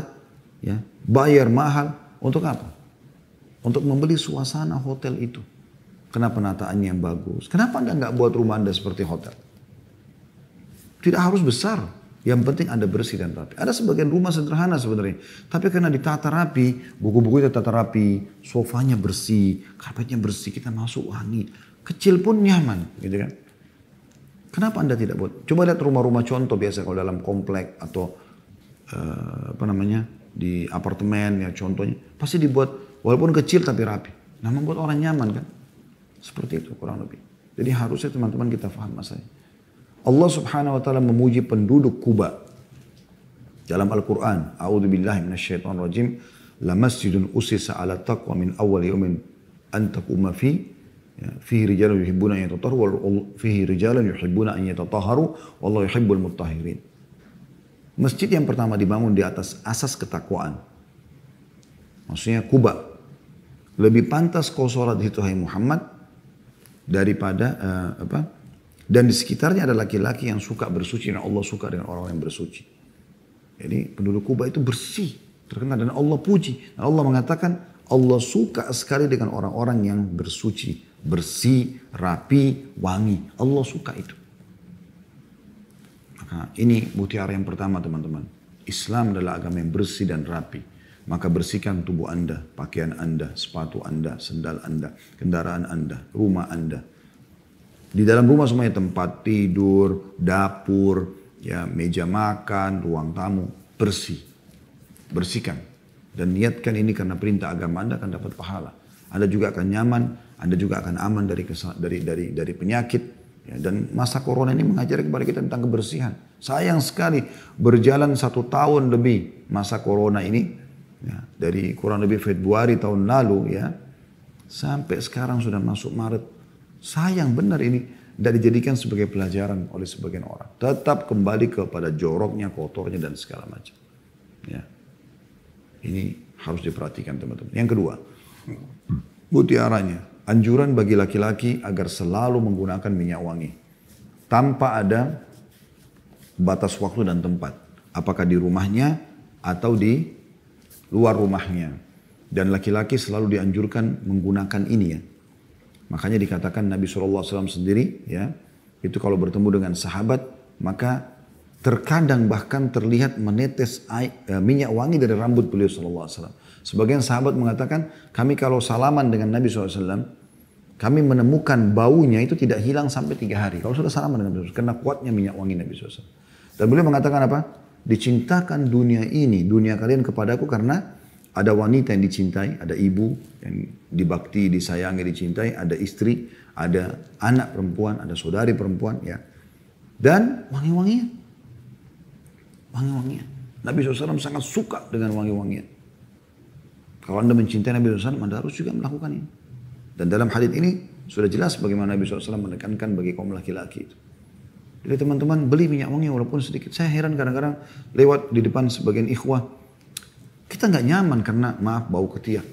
S1: ya bayar mahal untuk apa? Untuk membeli suasana hotel itu. Kenapa penataannya yang bagus? Kenapa Anda nggak buat rumah Anda seperti hotel? Tidak harus besar. Yang penting Anda bersih dan rapi. Ada sebagian rumah sederhana sebenarnya. Tapi karena ditata rapi, buku-bukunya tata rapi, sofanya bersih, karpetnya bersih, kita masuk wangi. Kecil pun nyaman. gitu kan? Kenapa Anda tidak buat? Coba lihat rumah-rumah contoh biasa kalau dalam komplek atau uh, apa namanya di apartemen ya contohnya pasti dibuat walaupun kecil tapi rapi. Nah membuat orang nyaman kan. Seperti itu kurang lebih. Jadi harusnya teman-teman kita faham masalahnya. Allah subhanahu wa ta'ala memuji penduduk Kuba. Dalam Al-Quran. A'udhu billahi minasyaitan rajim. masjidun usisa ala taqwa min awal yaumin antakumma fi. Ya, fihi rijalun yuhibbuna an yatatahharu. Fihi rijalun yuhibbuna an yatatahharu. Wallahu yuhibbul muttahirin. Masjid yang pertama dibangun di atas asas ketakwaan. Maksudnya Kuba. Lebih pantas kau sholat di situ hai Muhammad daripada uh, apa? Dan di sekitarnya ada laki-laki yang suka bersuci dan Allah suka dengan orang yang bersuci. Jadi penduduk Kuba itu bersih, terkenal dan Allah puji. Dan Allah mengatakan Allah suka sekali dengan orang-orang yang bersuci, bersih, rapi, wangi. Allah suka itu. Nah, ini mutiara yang pertama teman-teman. Islam adalah agama yang bersih dan rapi. Maka bersihkan tubuh Anda, pakaian Anda, sepatu Anda, sendal Anda, kendaraan Anda, rumah Anda. Di dalam rumah semuanya tempat tidur, dapur, ya meja makan, ruang tamu, bersih. Bersihkan. Dan niatkan ini karena perintah agama Anda akan dapat pahala. Anda juga akan nyaman, Anda juga akan aman dari dari dari dari penyakit, Ya, dan masa corona ini mengajar kepada kita tentang kebersihan. Sayang sekali berjalan satu tahun lebih masa corona ini ya, dari kurang lebih Februari tahun lalu ya sampai sekarang sudah masuk Maret. Sayang benar ini tidak dijadikan sebagai pelajaran oleh sebagian orang. Tetap kembali kepada joroknya, kotornya dan segala macam. Ya. Ini harus diperhatikan teman-teman. Yang kedua, mutiaranya. Anjuran bagi laki-laki agar selalu menggunakan minyak wangi. Tanpa ada batas waktu dan tempat. Apakah di rumahnya atau di luar rumahnya. Dan laki-laki selalu dianjurkan menggunakan ini ya. Makanya dikatakan Nabi SAW sendiri ya. Itu kalau bertemu dengan sahabat maka terkadang bahkan terlihat menetes eh, minyak wangi dari rambut beliau SAW. Sebagian sahabat mengatakan, kami kalau salaman dengan Nabi SAW, kami menemukan baunya itu tidak hilang sampai tiga hari. Kalau sudah salaman dengan Nabi SAW, karena kuatnya minyak wangi Nabi SAW. Dan beliau mengatakan apa? Dicintakan dunia ini, dunia kalian kepadaku karena ada wanita yang dicintai, ada ibu yang dibakti, disayangi, dicintai, ada istri, ada anak perempuan, ada saudari perempuan, ya. Dan wangi-wangian. Wangi-wangian. Nabi SAW sangat suka dengan wangi-wangian. Kalau anda mencintai Nabi SAW, anda harus juga melakukan ini. Dan dalam hadis ini sudah jelas bagaimana Nabi SAW menekankan bagi kaum laki-laki itu. Jadi teman-teman beli minyak wangi walaupun sedikit. Saya heran kadang-kadang lewat di depan sebagian ikhwah. Kita nggak nyaman karena maaf bau ketiak.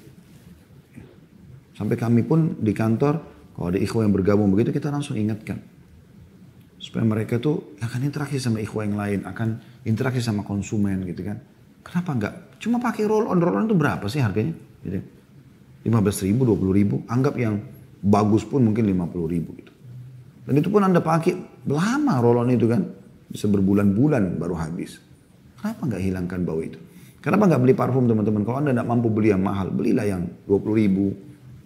S1: Sampai kami pun di kantor kalau ada ikhwah yang bergabung begitu kita langsung ingatkan. Supaya mereka tuh akan interaksi sama ikhwah yang lain, akan interaksi sama konsumen gitu kan. Kenapa enggak? Cuma pakai roll on, roll on itu berapa sih harganya? Gitu. 15 ribu, 20 ribu, anggap yang bagus pun mungkin 50 ribu gitu. Dan itu pun Anda pakai lama roll on itu kan. Bisa berbulan-bulan baru habis. Kenapa enggak hilangkan bau itu? Kenapa enggak beli parfum teman-teman? Kalau Anda tidak mampu beli yang mahal, belilah yang 20 ribu,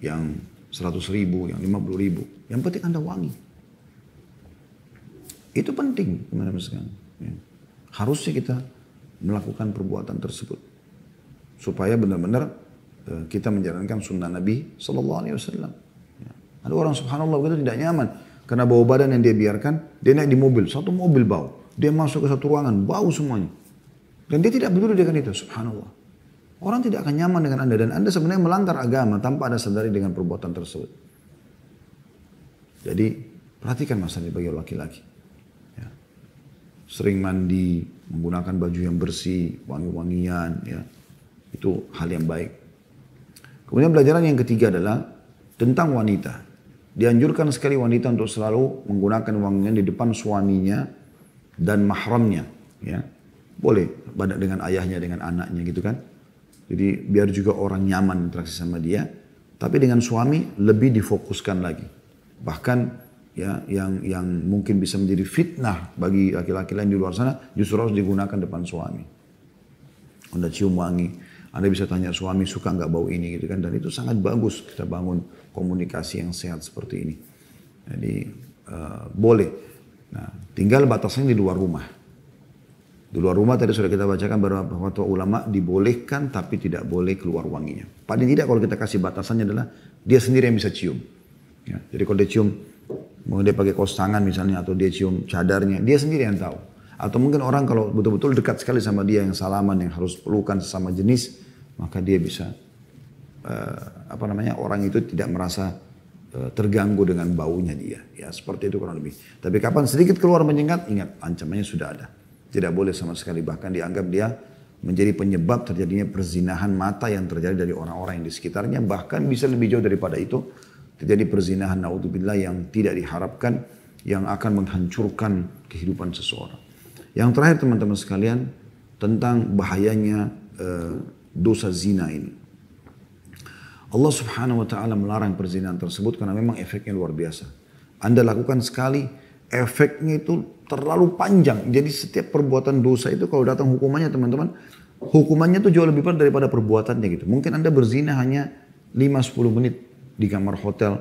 S1: yang 100 ribu, yang 50 ribu. Yang penting Anda wangi. Itu penting teman-teman sekalian. Ya. Harusnya kita melakukan perbuatan tersebut. Supaya benar-benar e, kita menjalankan sunnah Nabi Sallallahu Alaihi Wasallam. Ya. Ada orang subhanallah itu tidak nyaman. Karena bau badan yang dia biarkan, dia naik di mobil. Satu mobil bau. Dia masuk ke satu ruangan, bau semuanya. Dan dia tidak peduli dengan itu, subhanallah. Orang tidak akan nyaman dengan Anda. Dan Anda sebenarnya melanggar agama tanpa ada sadari dengan perbuatan tersebut. Jadi, perhatikan masalah bagi laki-laki. Ya. Sering mandi, menggunakan baju yang bersih, wangi-wangian, ya. Itu hal yang baik. Kemudian pelajaran yang ketiga adalah tentang wanita. Dianjurkan sekali wanita untuk selalu menggunakan wangian di depan suaminya dan mahramnya, ya. Boleh badak dengan ayahnya, dengan anaknya gitu kan. Jadi biar juga orang nyaman interaksi sama dia. Tapi dengan suami lebih difokuskan lagi. Bahkan ya yang yang mungkin bisa menjadi fitnah bagi laki-laki lain di luar sana justru harus digunakan depan suami. Anda cium wangi, Anda bisa tanya suami suka nggak bau ini gitu kan dan itu sangat bagus kita bangun komunikasi yang sehat seperti ini. Jadi uh, boleh. Nah, tinggal batasnya di luar rumah. Di luar rumah tadi sudah kita bacakan beberapa fatwa ulama dibolehkan tapi tidak boleh keluar wanginya. Paling tidak kalau kita kasih batasannya adalah dia sendiri yang bisa cium. Ya, jadi kalau dia cium Mungkin dia pakai kos tangan misalnya atau dia cium cadarnya, dia sendiri yang tahu. Atau mungkin orang kalau betul-betul dekat sekali sama dia yang salaman, yang harus pelukan sesama jenis, maka dia bisa uh, apa namanya orang itu tidak merasa eh, terganggu dengan baunya dia. Ya seperti itu kurang lebih. Tapi kapan sedikit keluar menyengat, ingat ancamannya sudah ada. Tidak boleh sama sekali bahkan dianggap dia menjadi penyebab terjadinya perzinahan mata yang terjadi dari orang-orang yang di sekitarnya bahkan bisa lebih jauh daripada itu Terjadi perzinahan naudzubillah yang tidak diharapkan yang akan menghancurkan kehidupan seseorang. Yang terakhir teman-teman sekalian tentang bahayanya e, dosa zina ini. Allah Subhanahu wa taala melarang perzinahan tersebut karena memang efeknya luar biasa. Anda lakukan sekali, efeknya itu terlalu panjang. Jadi setiap perbuatan dosa itu kalau datang hukumannya teman-teman, hukumannya itu jauh lebih berat daripada perbuatannya gitu. Mungkin Anda berzina hanya 5-10 menit di kamar hotel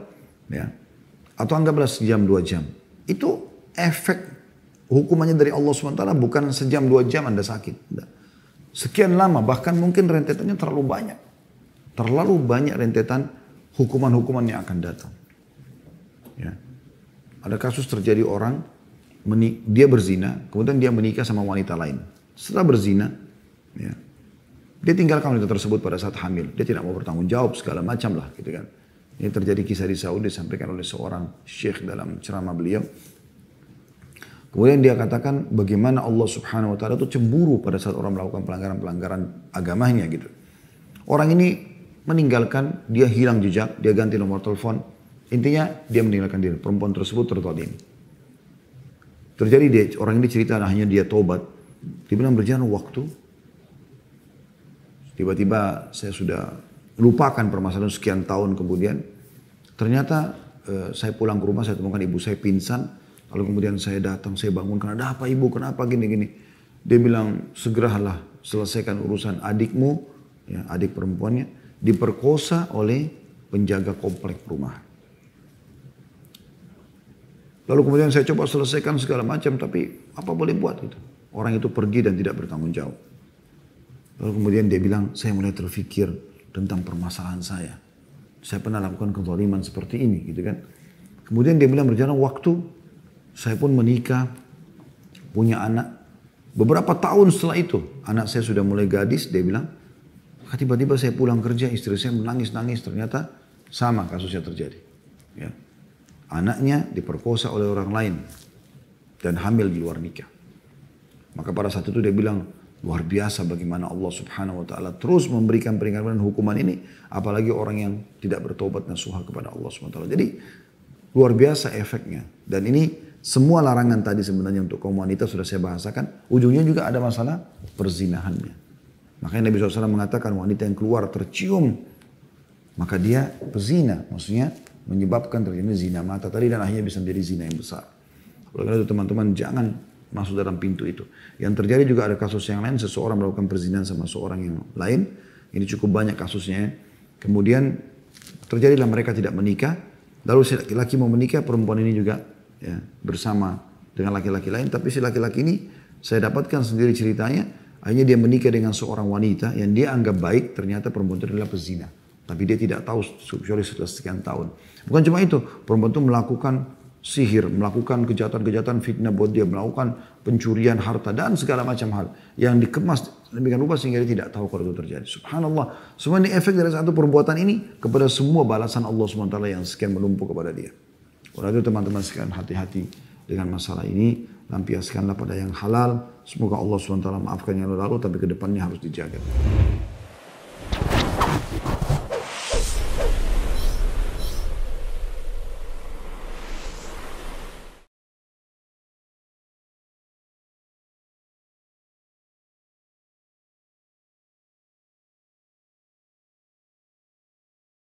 S1: ya atau anggaplah sejam dua jam itu efek hukumannya dari Allah SWT bukan sejam dua jam anda sakit sekian lama bahkan mungkin rentetannya terlalu banyak terlalu banyak rentetan hukuman-hukuman yang akan datang ya ada kasus terjadi orang dia berzina kemudian dia menikah sama wanita lain setelah berzina ya dia tinggalkan wanita tersebut pada saat hamil. Dia tidak mau bertanggung jawab segala macam lah gitu kan. Ini terjadi kisah di Saudi disampaikan oleh seorang syekh dalam ceramah beliau. Kemudian dia katakan bagaimana Allah Subhanahu wa taala itu cemburu pada saat orang melakukan pelanggaran-pelanggaran agamanya gitu. Orang ini meninggalkan, dia hilang jejak, dia ganti nomor telepon. Intinya dia meninggalkan diri. Perempuan tersebut tertodim. Terjadi dia, orang ini cerita nah, hanya dia tobat. Dibilang berjalan waktu. Tiba-tiba saya sudah lupakan permasalahan sekian tahun kemudian. Ternyata eh, saya pulang ke rumah, saya temukan ibu saya pingsan. Lalu kemudian saya datang, saya karena ada apa ibu, kenapa gini-gini. Dia bilang, segeralah selesaikan urusan adikmu, ya, adik perempuannya, diperkosa oleh penjaga komplek rumah. Lalu kemudian saya coba selesaikan segala macam, tapi apa boleh buat gitu. Orang itu pergi dan tidak bertanggung jawab. Lalu kemudian dia bilang, saya mulai terfikir, tentang permasalahan saya. Saya pernah lakukan kezaliman seperti ini gitu kan. Kemudian dia bilang berjalan waktu, saya pun menikah, punya anak. Beberapa tahun setelah itu, anak saya sudah mulai gadis, dia bilang, tiba-tiba saya pulang kerja, istri saya menangis-nangis, ternyata sama kasusnya terjadi. Ya. Anaknya diperkosa oleh orang lain dan hamil di luar nikah. Maka pada saat itu dia bilang, Luar biasa bagaimana Allah subhanahu wa ta'ala terus memberikan peringatan dan hukuman ini. Apalagi orang yang tidak bertobat dan suha kepada Allah subhanahu wa ta'ala. Jadi luar biasa efeknya. Dan ini semua larangan tadi sebenarnya untuk kaum wanita sudah saya bahasakan. Ujungnya juga ada masalah perzinahannya. Makanya Nabi SAW mengatakan wanita yang keluar tercium. Maka dia pezina. Maksudnya menyebabkan terjadi zina mata tadi dan akhirnya bisa menjadi zina yang besar. Oleh karena itu teman-teman jangan masuk dalam pintu itu. Yang terjadi juga ada kasus yang lain, seseorang melakukan perzinahan sama seorang yang lain. Ini cukup banyak kasusnya. Ya. Kemudian terjadilah mereka tidak menikah. Lalu si laki-laki mau menikah, perempuan ini juga ya, bersama dengan laki-laki lain. Tapi si laki-laki ini saya dapatkan sendiri ceritanya. Akhirnya dia menikah dengan seorang wanita yang dia anggap baik, ternyata perempuan itu adalah pezina. Tapi dia tidak tahu kecuali setelah sekian tahun. Bukan cuma itu, perempuan itu melakukan sihir, melakukan kejahatan-kejahatan fitnah buat dia, melakukan pencurian harta dan segala macam hal yang dikemas demikian rupa sehingga dia tidak tahu kalau itu terjadi. Subhanallah, semua ini efek dari satu perbuatan ini kepada semua balasan Allah SWT yang sekian menumpuk kepada dia. Oleh itu teman-teman sekalian hati-hati dengan masalah ini, lampiaskanlah pada yang halal, semoga Allah SWT maafkan yang lalu, tapi kedepannya harus dijaga.